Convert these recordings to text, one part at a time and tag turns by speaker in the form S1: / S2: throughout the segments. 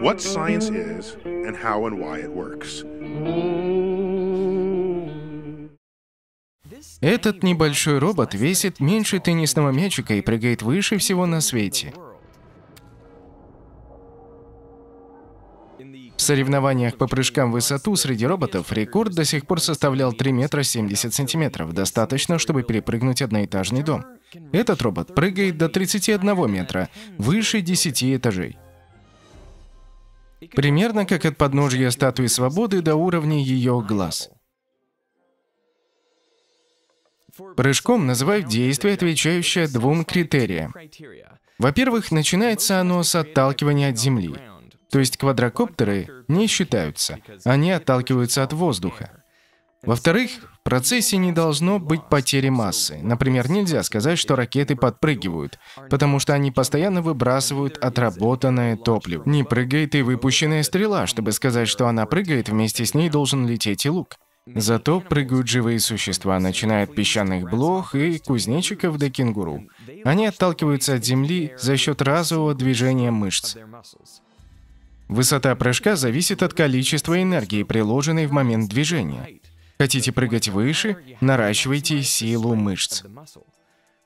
S1: what science is and how and why it works.
S2: Этот небольшой робот весит меньше теннисного мячика и прыгает выше всего на свете. В соревнованиях по прыжкам в высоту среди роботов рекорд до сих пор составлял 3 метра 70 сантиметров, достаточно, чтобы перепрыгнуть одноэтажный дом. Этот робот прыгает до 31 метра, выше 10 этажей примерно как от подножья статуи свободы до уровня ее глаз. Прыжком называют действие, отвечающее двум критериям. Во-первых, начинается оно с отталкивания от земли. То есть квадрокоптеры не считаются, они отталкиваются от воздуха. Во-вторых, в процессе не должно быть потери массы. Например, нельзя сказать, что ракеты подпрыгивают, потому что они постоянно выбрасывают отработанное топливо. Не прыгает и выпущенная стрела. Чтобы сказать, что она прыгает, вместе с ней должен лететь и лук. Зато прыгают живые существа, начиная от песчаных блох и кузнечиков до кенгуру. Они отталкиваются от земли за счет разового движения мышц. Высота прыжка зависит от количества энергии, приложенной в момент движения. Хотите прыгать выше? Наращивайте силу мышц.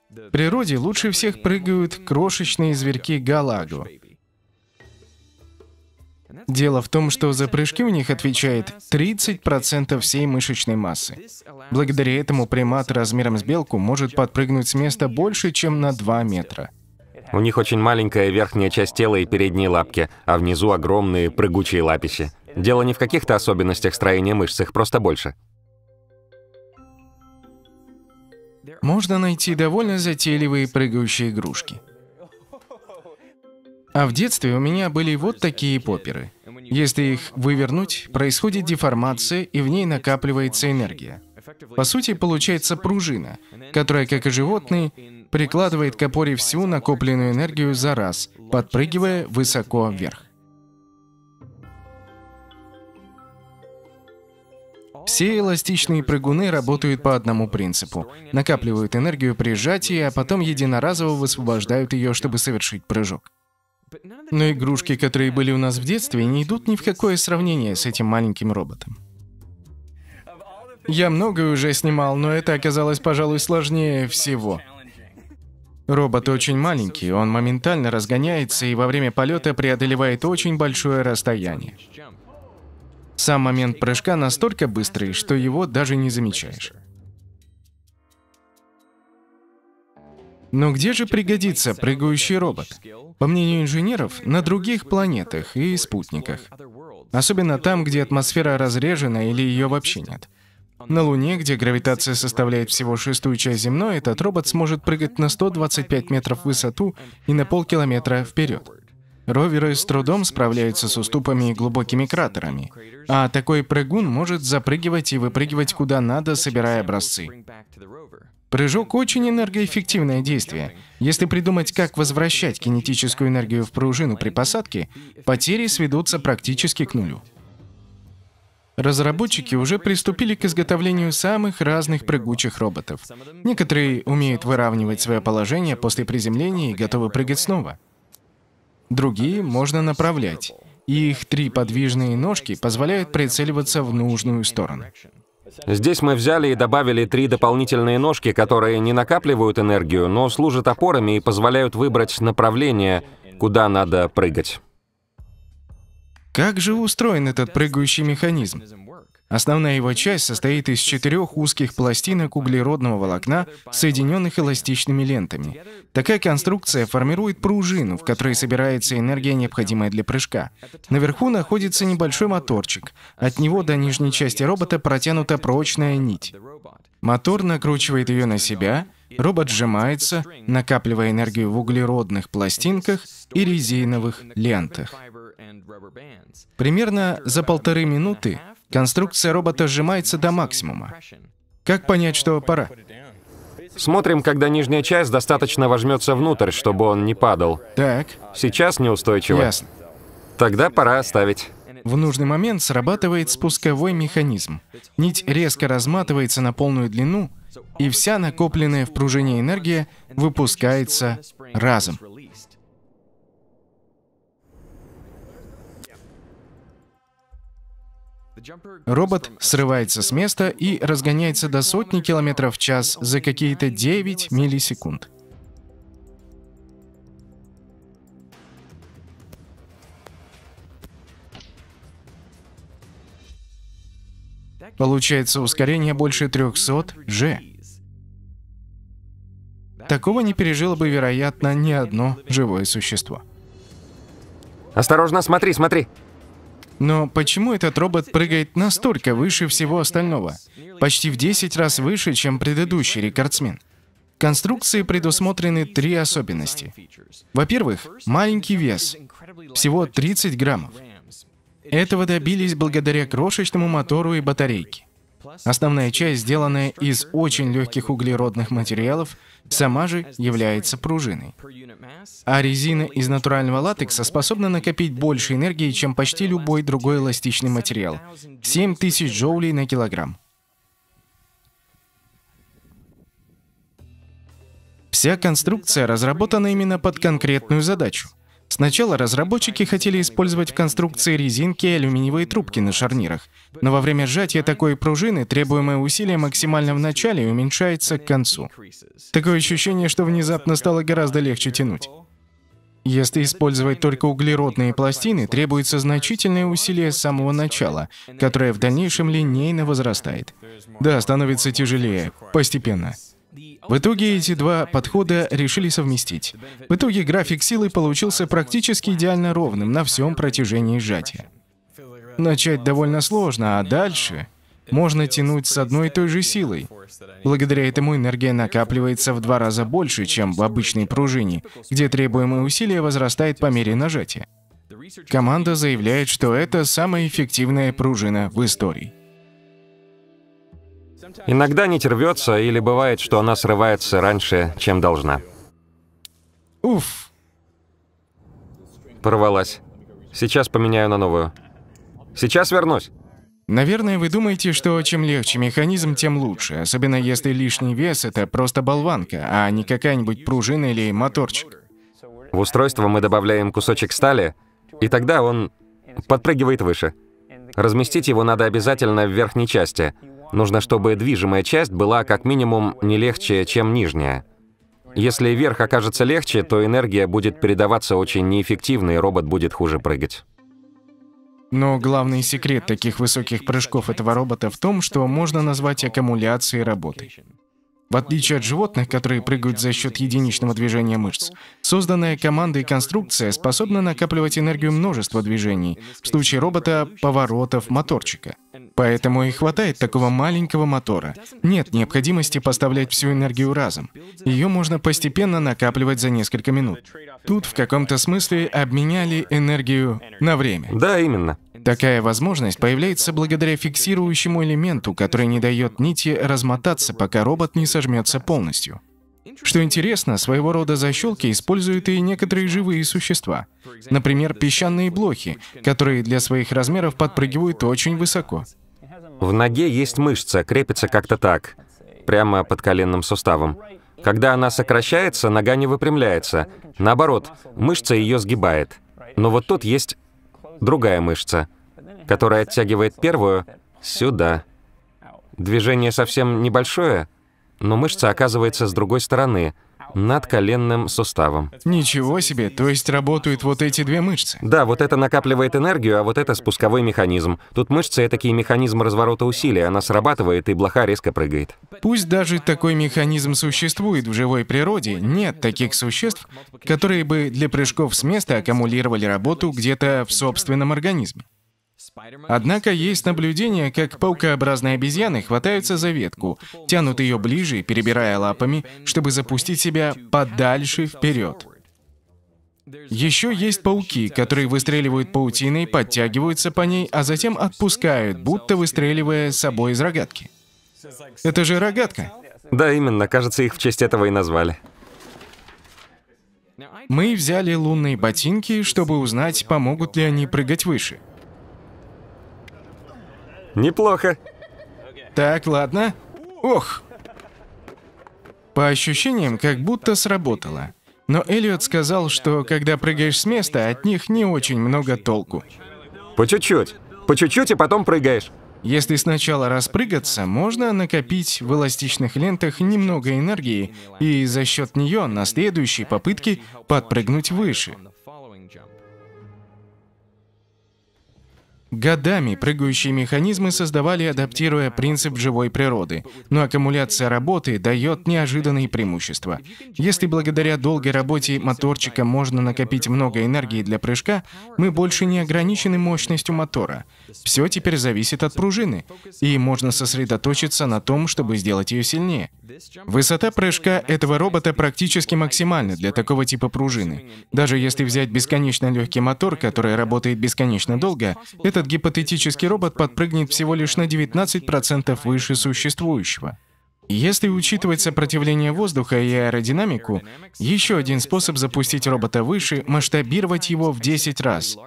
S2: В природе лучше всех прыгают крошечные зверьки галагу. Дело в том, что за прыжки у них отвечает 30% всей мышечной массы. Благодаря этому примат размером с белку может подпрыгнуть с места больше, чем на 2 метра.
S1: У них очень маленькая верхняя часть тела и передние лапки, а внизу огромные прыгучие лапищи. Дело не в каких-то особенностях строения мышц, их просто больше.
S2: можно найти довольно затейливые прыгающие игрушки. А в детстве у меня были вот такие поперы. Если их вывернуть, происходит деформация, и в ней накапливается энергия. По сути, получается пружина, которая, как и животные, прикладывает к опоре всю накопленную энергию за раз, подпрыгивая высоко вверх. Все эластичные прыгуны работают по одному принципу. Накапливают энергию при сжатии, а потом единоразово высвобождают ее, чтобы совершить прыжок. Но игрушки, которые были у нас в детстве, не идут ни в какое сравнение с этим маленьким роботом. Я многое уже снимал, но это оказалось, пожалуй, сложнее всего. Робот очень маленький, он моментально разгоняется и во время полета преодолевает очень большое расстояние. Сам момент прыжка настолько быстрый, что его даже не замечаешь. Но где же пригодится прыгающий робот? По мнению инженеров, на других планетах и спутниках. Особенно там, где атмосфера разрежена или ее вообще нет. На Луне, где гравитация составляет всего шестую часть земной, этот робот сможет прыгать на 125 метров в высоту и на полкилометра вперед. Роверы с трудом справляются с уступами и глубокими кратерами, а такой прыгун может запрыгивать и выпрыгивать куда надо, собирая образцы. Прыжок – очень энергоэффективное действие. Если придумать, как возвращать кинетическую энергию в пружину при посадке, потери сведутся практически к нулю. Разработчики уже приступили к изготовлению самых разных прыгучих роботов. Некоторые умеют выравнивать свое положение после приземления и готовы прыгать снова – Другие можно направлять. И их три подвижные ножки позволяют прицеливаться в нужную сторону.
S1: Здесь мы взяли и добавили три дополнительные ножки, которые не накапливают энергию, но служат опорами и позволяют выбрать направление, куда надо прыгать.
S2: Как же устроен этот прыгающий механизм? Основная его часть состоит из четырех узких пластинок углеродного волокна, соединенных эластичными лентами. Такая конструкция формирует пружину, в которой собирается энергия, необходимая для прыжка. Наверху находится небольшой моторчик. От него до нижней части робота протянута прочная нить. Мотор накручивает ее на себя, робот сжимается, накапливая энергию в углеродных пластинках и резиновых лентах. Примерно за полторы минуты Конструкция робота сжимается до максимума. Как понять, что пора?
S1: Смотрим, когда нижняя часть достаточно вожмется внутрь, чтобы он не падал. Так. Сейчас неустойчиво. Ясно. Тогда пора оставить. В нужный момент срабатывает спусковой механизм.
S2: Нить резко разматывается на полную длину, и вся накопленная в пружине энергия выпускается разом. Робот срывается с места и разгоняется до сотни километров в час за какие-то 9 миллисекунд. Получается ускорение больше 300 G. Такого не пережило бы, вероятно, ни одно живое существо. Осторожно,
S1: смотри, смотри.
S2: Но почему этот робот прыгает настолько выше всего остального? Почти в 10 раз выше, чем предыдущий рекордсмен. Конструкции предусмотрены три особенности. Во-первых, маленький вес, всего 30 граммов. Этого добились благодаря крошечному мотору и батарейке. Основная часть, сделанная из очень легких углеродных материалов, сама же является пружиной. А резина из натурального латекса способна накопить больше энергии, чем почти любой другой эластичный материал – 7000 джоулей на килограмм. Вся конструкция разработана именно под конкретную задачу – Сначала разработчики хотели использовать в конструкции резинки и алюминиевые трубки на шарнирах, но во время сжатия такой пружины требуемое усилие максимально в начале и уменьшается к концу. Такое ощущение, что внезапно стало гораздо легче тянуть. Если использовать только углеродные пластины, требуется значительное усилие с самого начала, которое в дальнейшем линейно возрастает. Да, становится тяжелее, постепенно. В итоге эти два подхода решили совместить. В итоге график силы получился практически идеально ровным на всем протяжении сжатия. Начать довольно сложно, а дальше можно тянуть с одной и той же силой. Благодаря этому энергия накапливается в два раза больше, чем в обычной пружине, где требуемое усилие возрастает по мере нажатия. Команда заявляет, что это самая эффективная пружина в истории.
S1: Иногда нить рвется, или бывает, что она срывается раньше, чем должна. Уф! Порвалась. Сейчас поменяю на новую. Сейчас вернусь. Наверное, вы думаете,
S2: что чем легче механизм, тем лучше, особенно если лишний вес — это просто болванка, а не какая-нибудь пружина или моторчик.
S1: В устройство мы добавляем кусочек стали, и тогда он подпрыгивает выше. Разместить его надо обязательно в верхней части — Нужно, чтобы движимая часть была как минимум не легче, чем нижняя. Если верх окажется легче, то энергия будет передаваться очень неэффективно, и робот будет хуже прыгать.
S2: Но главный секрет таких высоких прыжков этого робота в том, что можно назвать аккумуляцией работы. В отличие от животных, которые прыгают за счет единичного движения мышц, созданная команда и конструкция способна накапливать энергию множества движений, в случае робота — поворотов моторчика. Поэтому и хватает такого маленького мотора. Нет необходимости поставлять всю энергию разом. Ее можно постепенно накапливать за несколько минут. Тут в каком-то смысле обменяли энергию на время. Да, именно. Такая возможность появляется благодаря фиксирующему элементу, который не дает нити размотаться, пока робот не сожмется полностью. Что интересно, своего рода защелки используют и некоторые живые существа. Например, песчаные блохи, которые для своих размеров подпрыгивают очень высоко.
S1: В ноге есть мышца, крепится как-то так, прямо под коленным суставом. Когда она сокращается, нога не выпрямляется. Наоборот, мышца ее сгибает. Но вот тут есть другая мышца, которая оттягивает первую сюда. Движение совсем небольшое, но мышца оказывается с другой стороны, над коленным суставом. Ничего себе, то есть работают вот эти две мышцы? Да, вот это накапливает энергию, а вот это спусковой механизм. Тут мышцы — это такие механизм разворота усилия, она срабатывает, и блоха резко прыгает.
S2: Пусть даже такой механизм существует в живой природе, нет таких существ, которые бы для прыжков с места аккумулировали работу где-то в собственном организме. Однако есть наблюдение, как паукообразные обезьяны хватаются за ветку, тянут ее ближе, перебирая лапами, чтобы запустить себя подальше вперед. Еще есть пауки, которые выстреливают паутиной, подтягиваются по ней, а затем отпускают, будто выстреливая собой из рогатки. Это же рогатка.
S1: Да, именно. Кажется, их в честь этого и назвали.
S2: Мы взяли лунные ботинки, чтобы узнать, помогут ли они прыгать выше. Неплохо. Так, ладно. Ох! По ощущениям, как будто сработало. Но Эллиот сказал, что когда прыгаешь с места, от них не очень много толку. По чуть-чуть. По чуть-чуть и потом прыгаешь. Если сначала распрыгаться, можно накопить в эластичных лентах немного энергии и за счет нее на следующей попытке подпрыгнуть выше. Годами прыгающие механизмы создавали, адаптируя принцип живой природы, но аккумуляция работы дает неожиданные преимущества. Если благодаря долгой работе моторчика можно накопить много энергии для прыжка, мы больше не ограничены мощностью мотора. Все теперь зависит от пружины, и можно сосредоточиться на том, чтобы сделать ее сильнее. Высота прыжка этого робота практически максимальна для такого типа пружины. Даже если взять бесконечно легкий мотор, который работает бесконечно долго, этот этот гипотетический робот подпрыгнет всего лишь на 19% выше существующего. Если учитывать сопротивление воздуха и аэродинамику, еще один способ запустить робота выше — масштабировать его в 10 раз.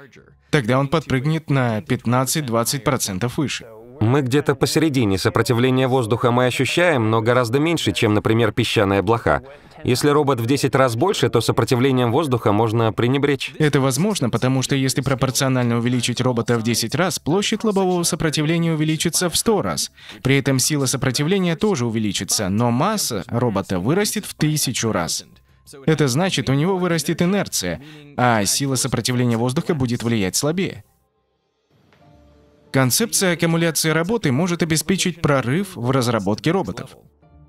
S2: Тогда он подпрыгнет на 15-20% выше.
S1: Мы где-то посередине. Сопротивление воздуха мы ощущаем, но гораздо меньше, чем, например, песчаная блоха. Если робот в 10 раз больше, то сопротивлением воздуха можно пренебречь.
S2: Это возможно, потому что если пропорционально увеличить робота в 10 раз, площадь лобового сопротивления увеличится в 100 раз. При этом сила сопротивления тоже увеличится, но масса робота вырастет в тысячу раз. Это значит, у него вырастет инерция, а сила сопротивления воздуха будет влиять слабее. Концепция аккумуляции работы может обеспечить прорыв в разработке роботов.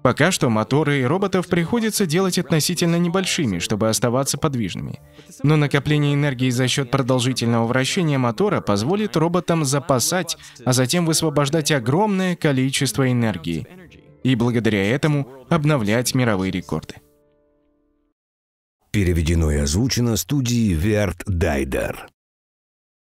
S2: Пока что моторы и роботов приходится делать относительно небольшими, чтобы оставаться подвижными. Но накопление энергии за счет продолжительного вращения мотора позволит роботам запасать, а затем высвобождать огромное количество энергии. И благодаря этому обновлять мировые рекорды.
S1: Переведено и озвучено студией Верт Дайдер.